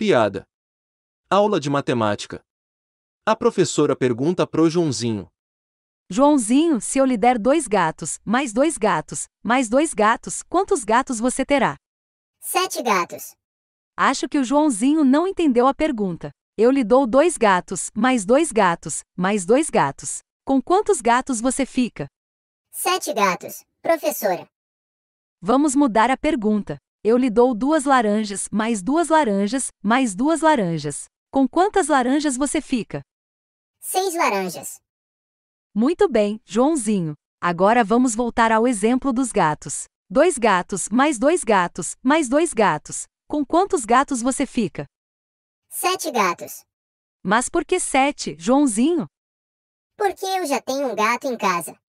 Piada. Aula de matemática. A professora pergunta pro Joãozinho. Joãozinho, se eu lhe der dois gatos, mais dois gatos, mais dois gatos, quantos gatos você terá? Sete gatos. Acho que o Joãozinho não entendeu a pergunta. Eu lhe dou dois gatos, mais dois gatos, mais dois gatos. Com quantos gatos você fica? Sete gatos, professora. Vamos mudar a pergunta. Eu lhe dou duas laranjas, mais duas laranjas, mais duas laranjas. Com quantas laranjas você fica? Seis laranjas. Muito bem, Joãozinho. Agora vamos voltar ao exemplo dos gatos. Dois gatos, mais dois gatos, mais dois gatos. Com quantos gatos você fica? Sete gatos. Mas por que sete, Joãozinho? Porque eu já tenho um gato em casa.